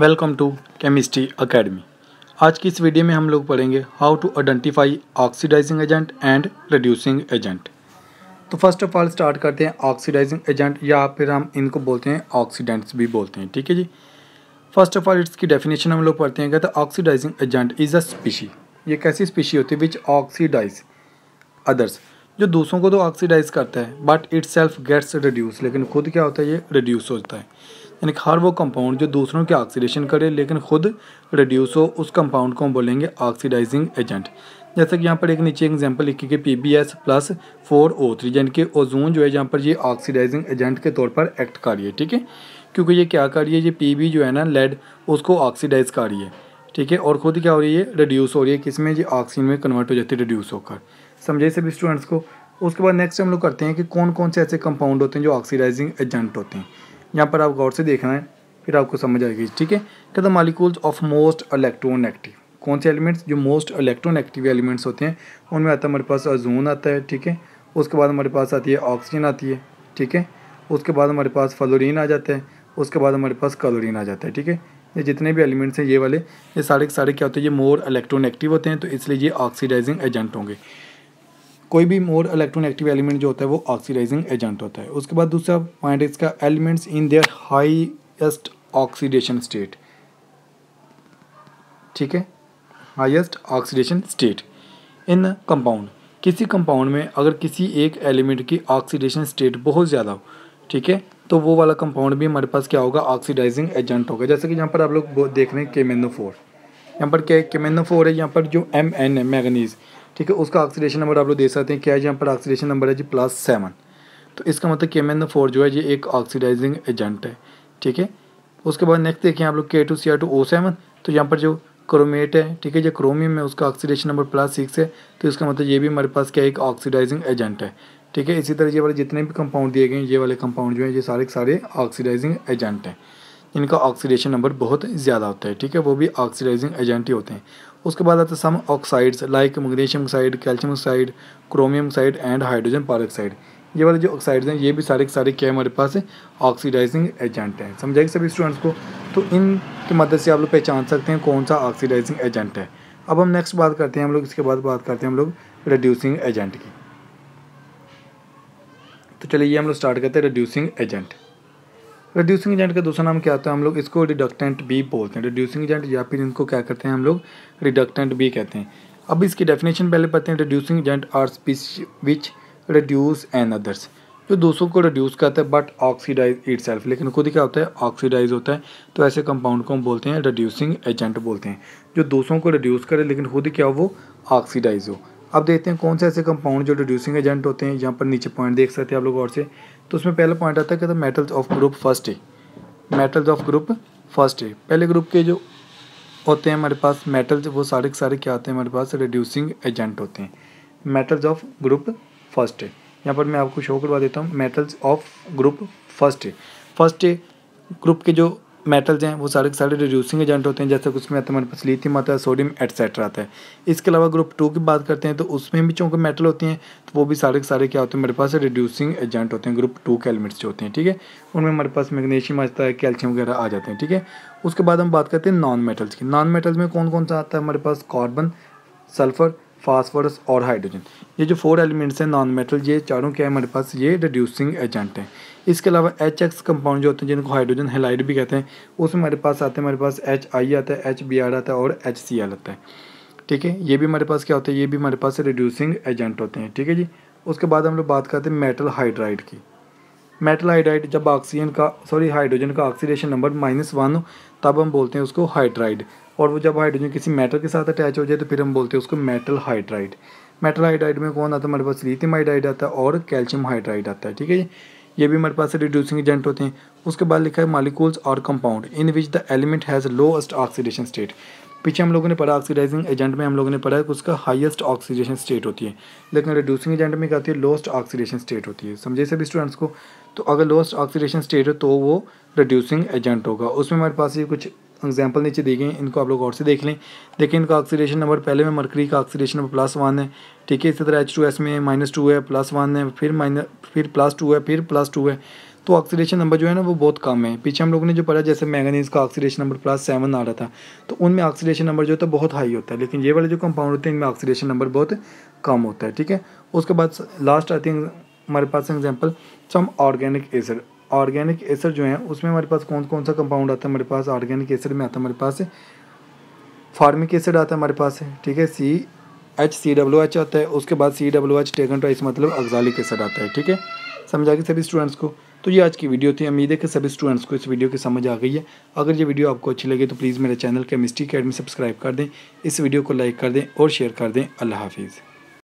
welcome to chemistry academy आज की इस वीडियो में हम लोग पढ़ेंगे how to identify oxidizing agent and reducing agent तो फर्स्ट ऑफ ऑल स्टार्ट करते हैं ऑक्सीडाइजिंग एजेंट या फिर हम इनको बोलते हैं ऑक्सीडेंट्स भी बोलते हैं ठीक है जी फर्स्ट ऑफ ऑल इसकी डेफिनेशन हम लोग पढ़ते हैं कहते oxidizing agent is a species ये कैसी स्पीशी होती है विच ऑक्सीडाइज अदर्स जो दूसरों को तो ऑक्सीडाइज करता है but itself gets reduce लेकिन खुद क्या होता है ये रिड्यूस होता है यानी हर वो कंपाउंड जो दूसरों के ऑक्सीडेशन करे लेकिन खुद रिड्यूस हो उस कंपाउंड को हम बोलेंगे ऑक्सीडाइजिंग एजेंट जैसे कि यहाँ पर एक नीचे एग्जांपल लिखी गई P B S plus four O three यानी कि ओजोन जो है यहाँ पर ये ऑक्सीडाइजिंग एजेंट के तौर पर एक्ट कर रही है ठीक है क्योंकि ये क्या कर रही है ये पी बी जो है ना लेड उसको ऑक्सीडाइज कर रही है ठीक है और खुद क्या हो रही है रिड्यूस हो रही है किसमें ये ऑक्सीजन में कन्वर्ट हो जाती है रिड्यूस होकर समझे सभी स्टूडेंट्स को उसके बाद नेक्स्ट हम लोग करते हैं कि कौन कौन से ऐसे कंपाउंड होते हैं जो ऑक्सीडाइजिंग एजेंट होते हैं यहाँ पर आप गौर से देखना है फिर आपको समझ आएगी ठीक है क्या the molecules of most electron active कौन से एलिमेंट्स जो मोस्ट अलेक्ट्रॉन एक्टिव एलिमेंट्स होते हैं उनमें आता है हमारे पास ओजोन आता है ठीक है उसके बाद हमारे पास आती है ऑक्सीजन आती है ठीक है उसके बाद हमारे पास फ्लोरीन आ जाता है उसके बाद हमारे पास क्लोरीन आ जाता है ठीक है ये जितने भी एलिमेंट्स हैं ये वाले ये सारे के सारे क्या होते हैं ये मोर इलेक्ट्रॉन एक्टिव होते हैं तो इसलिए ये ऑक्सीडाइजिंग एजेंट होंगे कोई भी मोर इलेक्ट्रॉन एक्टिव एलिमेंट जो होता है वो ऑक्सीडाइजिंग एजेंट होता है उसके बाद दूसरा पॉइंट इसका elements in their highest oxidation state ठीक है highest oxidation state in compound किसी कंपाउंड में अगर किसी एक एलिमेंट की ऑक्सीडेशन स्टेट बहुत ज़्यादा हो ठीक है तो वो वाला कंपाउंड भी हमारे पास क्या होगा ऑक्सीडाइजिंग एजेंट होगा जैसे कि यहाँ पर आप लोग देख रहे हैं केमेनो फोर यहाँ पर क्या केमेनो फोर है यहाँ पर जो एम एन है मैगनीज़ ठीक है उसका ऑक्सीडेशन नंबर आप लोग देख सकते हैं क्या है यहाँ पर ऑक्सीडेशन नंबर है जी प्लस सेवन तो इसका मतलब के एम एन फोर जो है ये एक ऑक्सीडाइजिंग एजेंट है ठीक है उसके बाद नेक्स्ट देखें आप लोग K two C R two O seven तो यहाँ पर जो क्रोमेट है ठीक है जो क्रोमियम है उसका ऑक्सीडेशन नंबर प्लस सिक्स है तो इसका मतलब ये भी हमारे पास क्या एक ऑक्सीडाइजिंग एजेंट है ठीक है इसी तरह ये वाले जितने भी कंपाउंड दिए गए हैं ये वाले कंपाउंड जो है ये सारे सारे ऑक्सीडाइजिंग एजेंट हैं इनका ऑक्सीडेशन नंबर बहुत ज़्यादा होता है ठीक है वो भी ऑक्सीडाइजिंग एजेंट ही होते हैं उसके बाद आते हैं some oxides like magnesium oxide calcium oxide chromium oxide and hydrogen peroxide ये वाले जो ऑक्साइड्स हैं ये भी सारे के सारे क्या हमारे पास ऑक्सीडाइजिंग एजेंट हैं समझाएंगे सभी स्टूडेंट्स को तो इन की मदद से आप लोग पहचान सकते हैं कौन सा ऑक्सीडाइजिंग एजेंट है अब हम नेक्स्ट बात करते हैं हम लोग इसके बाद बात करते हैं हम लोग रिड्यूसिंग एजेंट की तो चलिए ये हम लोग स्टार्ट करते हैं रिड्यूसिंग एजेंट रिड्यूसिंग एजेंट का दूसरा नाम क्या होता है हम लोग इसको रिडक्टेंट बी बोलते हैं रिड्यूसिंग एजेंट या फिर इनको क्या करते हैं हम लोग रिडक्टेंट बी कहते हैं अब इसकी डेफिनेशन पहले पढ़ते हैं reducing agent are which reduce an others जो दूसरों को रिड्यूस करता है बट ऑक्सीडाइज इट लेकिन खुद क्या होता है ऑक्सीडाइज होता है तो ऐसे कंपाउंड को हम बोलते हैं रिड्यूसिंग एजेंट बोलते हैं जो दूसरों को रिड्यूस करे लेकिन खुद क्या हो वो ऑक्सीडाइज हो अब देखते हैं कौन से ऐसे कंपाउंड जो रिड्यूसिंग एजेंट होते हैं यहाँ पर नीचे पॉइंट देख सकते हैं आप लोग और से तो उसमें पहला पॉइंट आता है कि मेटल्स ऑफ ग्रुप फर्स्ट है मेटल्स ऑफ ग्रुप फर्स्ट है पहले ग्रुप के जो होते हैं हमारे पास मेटल्स वो सारे के सारे क्या होते हैं हमारे पास रिड्यूसिंग एजेंट होते हैं मेटल्स ऑफ ग्रुप फर्स्ट है यहाँ पर मैं आपको शो करवा देता हूँ metals of group first first group के जो मेटल्स हैं वो सारे के सारे रिड्यूसिंग एजेंट होते हैं जैसे कि उसमें हमारे पास लिथियम आता है सोडियम एट्सेट्रा आता है इसके अलावा ग्रुप टू की बात करते हैं तो उसमें भी चूँकि मेटल होती हैं तो वो भी सारे के सारे क्या होते हैं मेरे पास रिड्यूसिंग एजेंट होते हैं ग्रुप टू के एलिमेंट्स जो होते हैं ठीक है उनमें हमारे पास मैग्नीशियम आता है कैल्शियम वगैरह आ जाते हैं ठीक है उसके बाद हम बात करते हैं नॉन मेटल्स की नॉन मेटल्स में कौन कौन सा आता है हमारे पास कार्बन सल्फर फास्फोरस और हाइड्रोजन ये जो फोर एलिमेंट्स हैं नॉन मेटल ये चारों क्या है हमारे पास ये रिड्यूसिंग एजेंट हैं इसके अलावा एच एक्स कंपाउंड जो होते हैं जिनको हाइड्रोजन हेलाइड भी कहते हैं उसमें हमारे पास आते हैं हमारे पास एच आई आता है एच बी आर आता है और एच सी एल आता है ठीक है ये भी हमारे पास क्या होता है ये भी हमारे पास रिड्यूसिंग एजेंट होते हैं ठीक है जी उसके बाद हम लोग बात करते हैं मेटल हाइड्राइड की मेटल हाइड्राइड जब ऑक्सीजन का सॉरी हाइड्रोजन का ऑक्सीडेशन नंबर माइनस वन तब हम बोलते हैं उसको हाइड्राइड और वो जब हाइड्रोजन किसी मेटल के साथ अटैच हो जाए तो फिर हम बोलते हैं उसको मेटल हाइड्राइड मेटल हाइड्राइड में कौन आता है हमारे पास लिथियम हाइड्राइड आता है और कैल्शियम हाइड्राइड आता है ठीक है ये भी हमारे पास रिड्यूसिंग एजेंट होते हैं उसके बाद लिखा है मालिकूल्स और compound in which the element has lowest oxidation state पीछे हम लोगों ने पढ़ा ऑक्सीडाइजिंग एजेंट में हम लोगों ने पढ़ा कि उसका हाईएस्ट ऑक्सीडेशन स्टेट होती है लेकिन रिड्यूसिंग एजेंट में क्या होती है लोस्ट ऑक्सीडेशन स्टेट होती है समझे सभी स्टूडेंट्स को तो अगर लोस्ट ऑक्सीडेशन स्टेट हो तो वो रिड्यूसिंग एजेंट होगा उसमें हमारे पास ये कुछ एग्जाम्पल नीचे दी गई इनको आप लोग और से देख लें देखिए इनका ऑक्सीडेशन नंबर पहले में मरकरी का ऑक्सीडेशन नंबर प्लस वन है ठीक है इसी तरह एच टू एस में माइनस टू है प्लस वन है फिर माइनस फिर प्लस टू है फिर प्लस टू है तो ऑक्सीडेशन नंबर जो है ना वो बहुत कम है पीछे हम लोगों ने जो पढ़ा जैसे मैगनीज का ऑक्सीडेशन नंबर प्लस सेवन आ रहा था तो उनमें ऑक्सीडेशन नंबर जो होता है तो बहुत हाई होता है लेकिन ये वाले जो कंपाउंड होते हैं इनमें ऑक्सीडेशन नंबर बहुत कम होता है ठीक है उसके बाद लास्ट आती है हमारे पास example some organic acid organic acid जो है उसमें हमारे पास कौन कौन सा कंपाउंड आता है हमारे पास ऑर्गेनिक एसर में आता है हमारे पास फार्मिक एसिड आता है हमारे पास ठीक है C H C W H आता है उसके बाद सी डब्ल्यू एच टेगन टाइस मतलब अग्जालिक एसिड आता है ठीक है समझा के सभी स्टूडेंट्स को तो ये आज की वीडियो थी उम्मीद है कि सभी स्टूडेंट्स को इस वीडियो की समझ आ गई है अगर ये वीडियो आपको अच्छी लगे तो प्लीज़ मेरे चैनल केमिस्ट्री अकेडमी सब्सक्राइब कर दें इस वीडियो को लाइक कर दें और शेयर कर दें अल्लाह हाफिज़